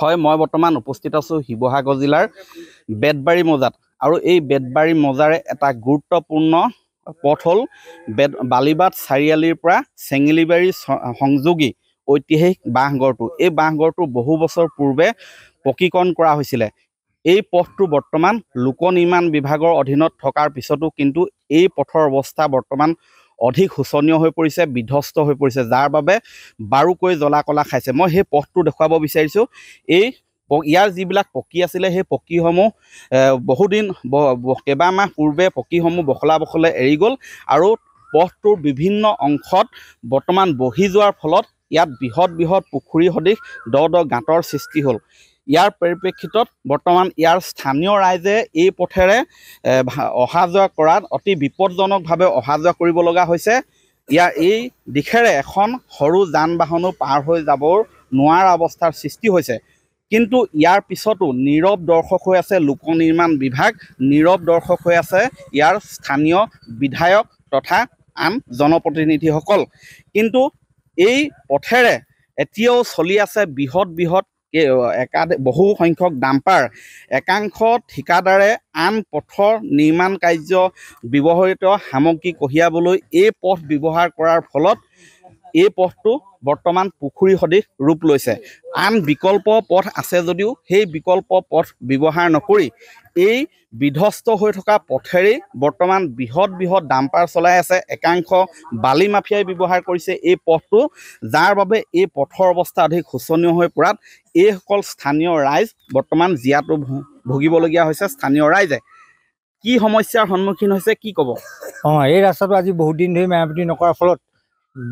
হয় মই বৰ্তমান উপস্থিত আছোঁ শিৱসাগৰ জিলাৰ বেতবাৰী মজাত আৰু এই বেতবাৰী মজাৰে এটা গুৰুত্বপূৰ্ণ পথ হ'ল বেত বালিবাট চাৰিআলিৰ পৰা চেঙেলিবাৰী সংযোগী ঐতিহাসিক বাঁহগড়টো এই বাঁহগড়টো বহু বছৰ পূৰ্বে পকীকৰণ কৰা হৈছিলে এই পথটো বৰ্তমান লোক নিৰ্মাণ বিভাগৰ অধীনত থকাৰ পিছতো কিন্তু এই পথৰ অৱস্থা বৰ্তমান অধিক শোচনীয় হৈ পৰিছে বিধ্বস্ত হৈ পৰিছে যাৰ বাবে বাৰুকৈ জ্বলা কলা খাইছে মই সেই পথটো দেখুৱাব বিচাৰিছোঁ এই প ইয়াৰ যিবিলাক পকী আছিলে সেই পকীসমূহ বহুদিন কেইবামাহ পূৰ্বে পকীসমূহ বখলা বখলে এৰি গ'ল আৰু পথটোৰ বিভিন্ন অংশত বৰ্তমান বহি যোৱাৰ ফলত ইয়াত বৃহৎ বৃহৎ পুখুৰী সদৃশ দ দ গাঁতৰ সৃষ্টি হ'ল ইয়াৰ পৰিপ্ৰেক্ষিতত বৰ্তমান ইয়াৰ স্থানীয় ৰাইজে এই পথেৰে অহা যোৱা কৰাত অতি বিপদজনকভাৱে অহা যোৱা কৰিব লগা হৈছে ইয়াৰ এই দিশেৰে এখন সৰু যান বাহনো পাৰ হৈ যাব নোৱাৰা অৱস্থাৰ সৃষ্টি হৈছে কিন্তু ইয়াৰ পিছতো নীৰৱ দৰ্শক হৈ আছে লোক নিৰ্মাণ বিভাগ নীৰৱ দৰ্শক হৈ আছে ইয়াৰ স্থানীয় বিধায়ক তথা আন জনপ্ৰতিনিধিসকল কিন্তু এই পথেৰে এতিয়াও চলি আছে বৃহৎ বৃহৎ বহু সংখ্যক ডাম্পাৰ একাংশ ঠিকাদাৰে আন পথৰ নিৰ্মাণ কাৰ্য ব্যৱহৃত সামগ্ৰী কঢ়িয়াবলৈ এই পথ ব্যৱহাৰ কৰাৰ ফলত এই পথটো বৰ্তমান পুখুৰী সদৃশ ৰূপ লৈছে আন বিকল্প পথ আছে যদিও সেই বিকল্প পথ ব্যৱহাৰ নকৰি এই বিধ্বস্ত হৈ থকা পথেৰেই বৰ্তমান বৃহৎ বৃহৎ ডাম্পাৰ চলাই আছে একাংশ বালি মাফিয়াই ব্যৱহাৰ কৰিছে এই পথটো যাৰ বাবে এই পথৰ অৱস্থা অধিক শোচনীয় হৈ পৰাত এইসকল স্থানীয় ৰাইজ বৰ্তমান জীয়াটো ভুগিবলগীয়া হৈছে স্থানীয় ৰাইজে কি সমস্যাৰ সন্মুখীন হৈছে কি ক'ব অঁ এই ৰাস্তাটো আজি বহুত দিন ধৰি মেৰামতি নকৰাৰ ফলত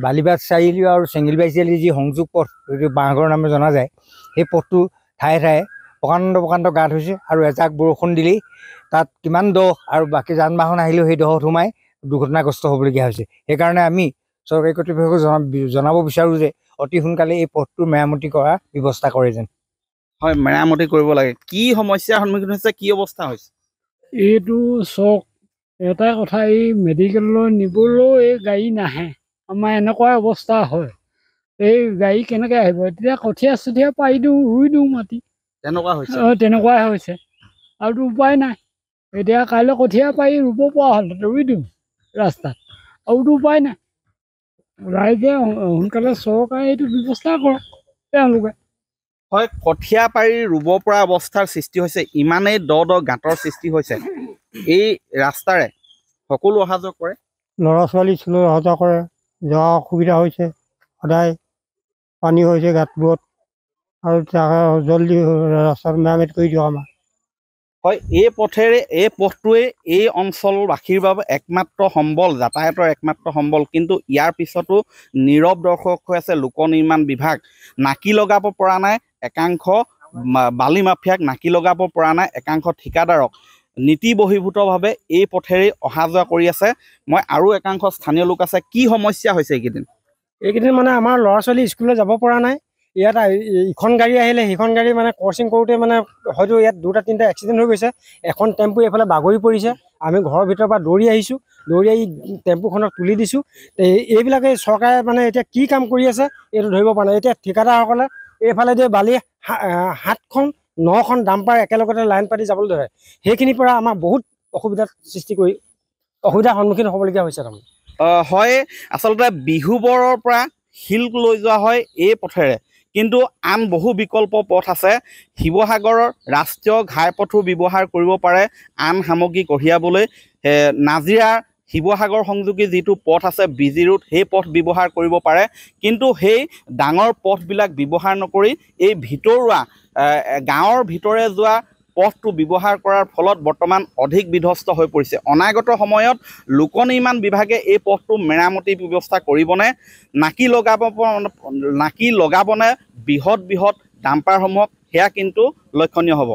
বালিবাদ চাৰিআলি আৰু চেঙ্গিলবাই চাৰিআলি যি সংযোগ পথ সেইটো বাঁহঘৰ নামে জনা যায় সেই পথটো ঠায়ে ঠায়ে প্ৰকাণ্ড প্ৰকাণ্ড গাঁত হৈছে আৰু এজাক বৰষুণ দিলেই তাত কিমান দহ আৰু বাকী যান বাহন আহিলেও সেই দহত সোমাই দুৰ্ঘটনাগ্ৰস্ত হ'বলগীয়া হৈছে সেইকাৰণে আমি চৰকাৰী কৰ্তৃপক্ষক জনাব বিচাৰোঁ যে অতি সোনকালে এই পথটো মেৰামতি কৰাৰ ব্যৱস্থা কৰে যেন হয় মেৰামতি কৰিব লাগে কি সমস্যাৰ সন্মুখীন হৈছে কি অৱস্থা হৈছে এইটো চক এটা কথা এই মেডিকেললৈ নিবলৈ এই গাড়ী নাহে আমাৰ এনেকুৱা অৱস্থা হয় এই গাড়ী কেনেকৈ আহিব তেতিয়া কঠীয়া চঠিয়া পাৰি দিওঁ ৰুই দিওঁ মাটি তেনেকুৱা হৈছে অঁ তেনেকুৱাই হৈছে আৰুতো উপায় নাই এতিয়া কাইলৈ কঠীয়া পাৰি ৰুব পৰা হ'ল ৰুই দিওঁ ৰাস্তাত আৰুতো উপায় নাই ৰাইজে সোনকালে চৰকাৰে এইটো ব্যৱস্থা কৰক তেওঁলোকে হয় কঠীয়া পাৰি ৰুব পৰা অৱস্থাৰ সৃষ্টি হৈছে ইমানেই দ দ গাঁতৰ সৃষ্টি হৈছে এই ৰাস্তাৰে সকলো অহা যোৱা কৰে ল'ৰা ছোৱালী স্কুললৈ অহা যোৱা কৰে যোৱা অসুবিধা হৈছে সদায় পানী হৈছে গাঁতবোৰত আৰু জলদি ৰাস্তাটো মেৰামেট কৰি দিওঁ আমাৰ হয় এই পথেৰে এই পথটোৱে এই অঞ্চলবাসীৰ বাবে একমাত্ৰ সম্বল যাতায়াতৰ একমাত্ৰ সম্বল কিন্তু ইয়াৰ পিছতো নীৰৱ দৰ্শক হৈ আছে লোক নিৰ্মাণ বিভাগ নাকি লগাব পৰা নাই একাংশ বালি মাফিয়াক নাকি লগাব পৰা নাই একাংশ ঠিকাদাৰক নীতি বহিভূতভাৱে এই পথেৰেই অহা যোৱা কৰি আছে মই আৰু একাংশ স্থানীয় লোক আছে কি সমস্যা হৈছে এইকেইদিন এইকেইদিন মানে আমাৰ ল'ৰা ছোৱালী স্কুললৈ যাব পৰা নাই ইয়াত ইখন গাড়ী আহিলে সিখন গাড়ী মানে ক্ৰচিং কৰোঁতে মানে হয়তো ইয়াত দুটা তিনিটা এক্সিডেণ্ট হৈ গৈছে এখন টেম্পু এইফালে বাগৰি পৰিছে আমি ঘৰৰ ভিতৰৰ পৰা দৌৰি আহিছোঁ দৌৰি আহি টেম্পুখনক তুলি দিছোঁ এইবিলাকে চৰকাৰে মানে এতিয়া কি কাম কৰি আছে এইটো ধৰিব পৰা নাই এতিয়া ঠিকাদাৰসকলে এইফালে যে বালি হাতখন নখন ডাম্পাৰ একেলগতে লাইন পাতি যাবলৈ ধৰে সেইখিনিৰ পৰা আমাৰ বহুত অসুবিধাত সৃষ্টি কৰি অসুবিধাৰ সন্মুখীন হ'বলগীয়া হৈছে তাৰমানে হয় আচলতে বিহুবৰৰ পৰা শিল লৈ যোৱা হয় এই পথেৰে কিন্তু আন বহু বিকল্প পথ আছে শিৱসাগৰৰ ৰাষ্ট্ৰীয় ঘাইপথো ব্যৱহাৰ কৰিব পাৰে আন সামগ্ৰী কঢ়িয়াবলৈ নাজিৰাৰ শিৱসাগৰ সংযোগী যিটো পথ আছে বিজি ৰোড সেই পথ ব্যৱহাৰ কৰিব পাৰে কিন্তু সেই ডাঙৰ পথবিলাক ব্যৱহাৰ নকৰি এই ভিতৰুৱা গাঁৱৰ ভিতৰে যোৱা পথটো ব্যৱহাৰ কৰাৰ ফলত বৰ্তমান অধিক বিধ্বস্ত হৈ পৰিছে অনাগত সময়ত লোক নিৰ্মাণ বিভাগে এই পথটো মেৰামতি ব্যৱস্থা কৰিবনে নাকি লগাব নাকি লগাবনে বৃহৎ বৃহৎ ডাম্পাৰসমূহক সেয়া কিন্তু লক্ষণীয় হ'ব